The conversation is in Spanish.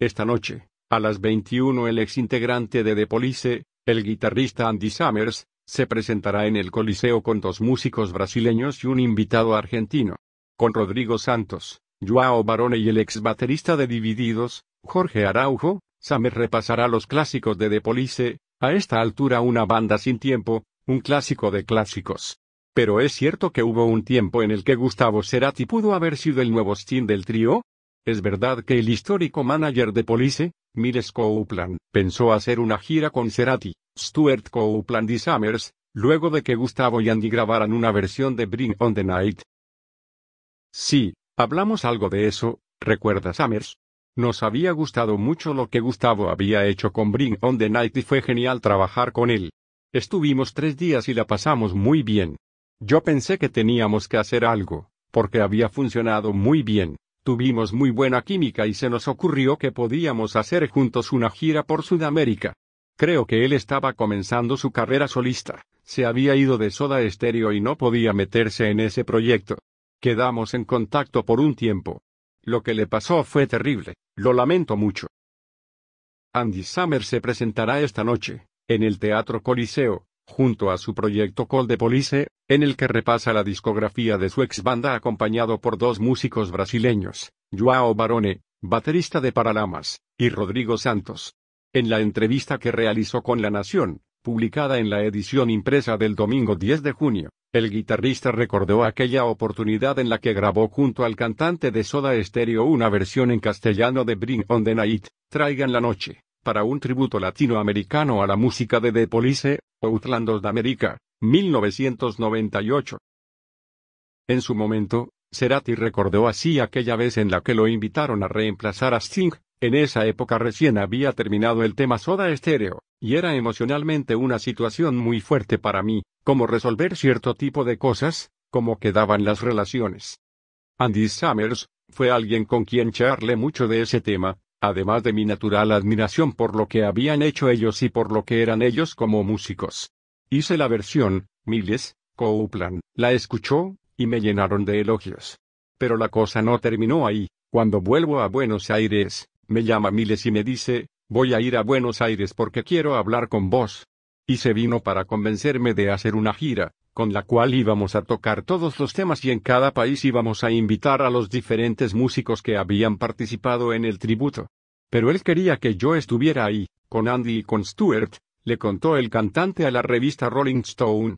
Esta noche, a las 21 el ex integrante de De Police, el guitarrista Andy Summers, se presentará en el Coliseo con dos músicos brasileños y un invitado argentino. Con Rodrigo Santos, Joao Barone y el ex baterista de Divididos, Jorge Araujo, Summers repasará los clásicos de De Police, a esta altura una banda sin tiempo, un clásico de clásicos. Pero es cierto que hubo un tiempo en el que Gustavo Cerati pudo haber sido el nuevo Sting del trío, es verdad que el histórico manager de Police, Miles Copeland, pensó hacer una gira con Cerati, Stuart Copeland y Summers, luego de que Gustavo y Andy grabaran una versión de Bring on the Night. Sí, hablamos algo de eso, recuerda Summers. Nos había gustado mucho lo que Gustavo había hecho con Bring on the Night y fue genial trabajar con él. Estuvimos tres días y la pasamos muy bien. Yo pensé que teníamos que hacer algo, porque había funcionado muy bien. Tuvimos muy buena química y se nos ocurrió que podíamos hacer juntos una gira por Sudamérica. Creo que él estaba comenzando su carrera solista, se había ido de Soda Estéreo y no podía meterse en ese proyecto. Quedamos en contacto por un tiempo. Lo que le pasó fue terrible, lo lamento mucho. Andy Summer se presentará esta noche, en el Teatro Coliseo, junto a su proyecto Call de Police, en el que repasa la discografía de su ex banda acompañado por dos músicos brasileños, Joao Barone, baterista de Paralamas, y Rodrigo Santos. En la entrevista que realizó con La Nación, publicada en la edición impresa del domingo 10 de junio, el guitarrista recordó aquella oportunidad en la que grabó junto al cantante de Soda Stereo una versión en castellano de Bring on the Night, Traigan la Noche, para un tributo latinoamericano a la música de The Police, Outlandos de América. 1998. En su momento, Cerati recordó así aquella vez en la que lo invitaron a reemplazar a Sting, en esa época recién había terminado el tema Soda Estéreo, y era emocionalmente una situación muy fuerte para mí, como resolver cierto tipo de cosas, como quedaban las relaciones. Andy Summers, fue alguien con quien charlé mucho de ese tema, además de mi natural admiración por lo que habían hecho ellos y por lo que eran ellos como músicos. Hice la versión, Miles, Cooplan la escuchó, y me llenaron de elogios. Pero la cosa no terminó ahí, cuando vuelvo a Buenos Aires, me llama Miles y me dice, voy a ir a Buenos Aires porque quiero hablar con vos. Y se vino para convencerme de hacer una gira, con la cual íbamos a tocar todos los temas y en cada país íbamos a invitar a los diferentes músicos que habían participado en el tributo. Pero él quería que yo estuviera ahí, con Andy y con Stuart, le contó el cantante a la revista Rolling Stone,